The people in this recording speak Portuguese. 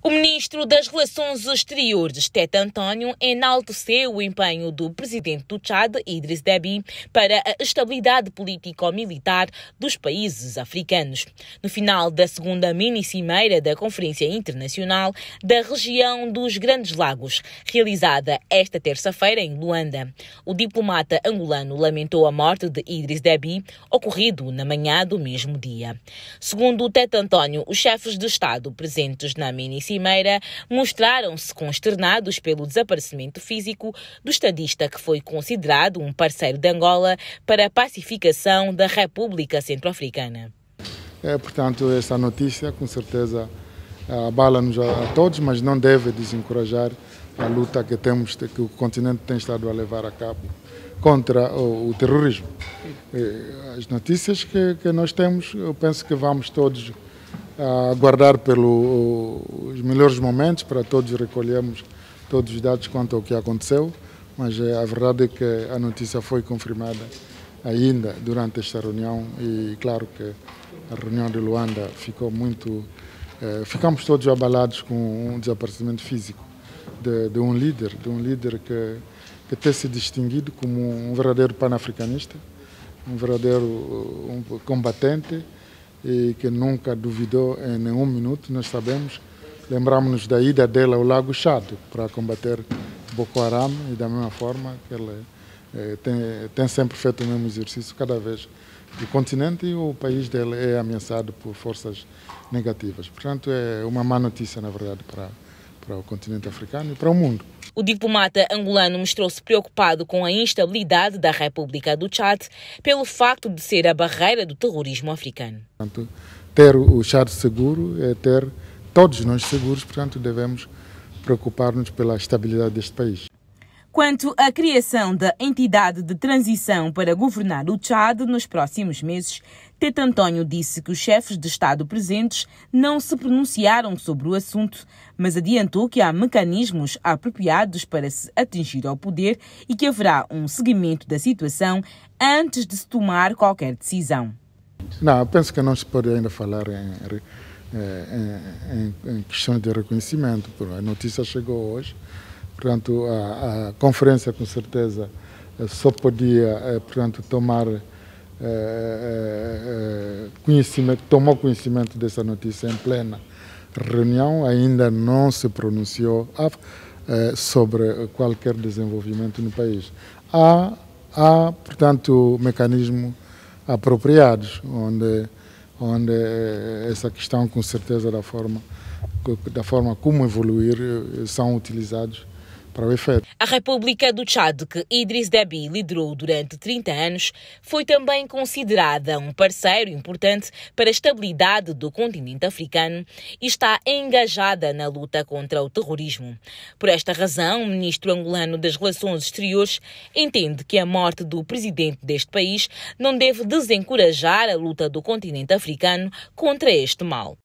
O ministro das Relações Exteriores, Tete António, enalteceu o empenho do presidente do Tchad, Idris Deby, para a estabilidade político-militar dos países africanos. No final da segunda mini-cimeira da Conferência Internacional da Região dos Grandes Lagos, realizada esta terça-feira em Luanda, o diplomata angolano lamentou a morte de Idris Deby, ocorrido na manhã do mesmo dia. Segundo Tete António, os chefes de Estado presentes na mini cimeira mostraram-se consternados pelo desaparecimento físico do estadista que foi considerado um parceiro de Angola para a pacificação da República Centro-Africana. É, portanto, essa notícia com certeza abala-nos a, todos, mas não deve desencorajar a luta que temos, que o continente tem estado a levar a cabo contra o, o terrorismo. As notícias que, que nós temos, eu penso que vamos todos aguardar pelos melhores momentos para todos recolhermos todos os dados quanto ao que aconteceu, mas eh, a verdade é que a notícia foi confirmada ainda durante esta reunião e claro que a reunião de Luanda ficou muito... Eh, ficamos todos abalados com um desaparecimento físico de, de um líder, de um líder que, que tem se distinguido como um verdadeiro panafricanista, um verdadeiro um combatente, e que nunca duvidou em nenhum minuto, nós sabemos. Lembramos-nos da ida dela ao Lago Chado para combater Boko Haram e da mesma forma que ela eh, tem, tem sempre feito o mesmo exercício cada vez do continente e o país dele é ameaçado por forças negativas. Portanto, é uma má notícia, na verdade, para para o continente africano e para o mundo. O diplomata angolano mostrou-se preocupado com a instabilidade da República do Chad pelo facto de ser a barreira do terrorismo africano. Portanto, ter o Chad seguro é ter todos nós seguros, portanto, devemos preocupar-nos pela estabilidade deste país quanto à criação da entidade de transição para governar o Chad nos próximos meses, Tete António disse que os chefes de Estado presentes não se pronunciaram sobre o assunto, mas adiantou que há mecanismos apropriados para se atingir ao poder e que haverá um seguimento da situação antes de se tomar qualquer decisão. Não, penso que não se pode ainda falar em, em, eh, em, em questões de reconhecimento. A notícia chegou hoje Portanto, a, a conferência, com certeza, eh, só podia, eh, portanto, tomar eh, conhecimento, tomou conhecimento dessa notícia em plena reunião, ainda não se pronunciou ah, sobre qualquer desenvolvimento no país. Há, há portanto, mecanismos apropriados, onde, onde essa questão, com certeza, da forma, da forma como evoluir, são utilizados para o efeito. A República do Tchad, que Idris Deby liderou durante 30 anos, foi também considerada um parceiro importante para a estabilidade do continente africano e está engajada na luta contra o terrorismo. Por esta razão, o ministro angolano das Relações Exteriores entende que a morte do presidente deste país não deve desencorajar a luta do continente africano contra este mal.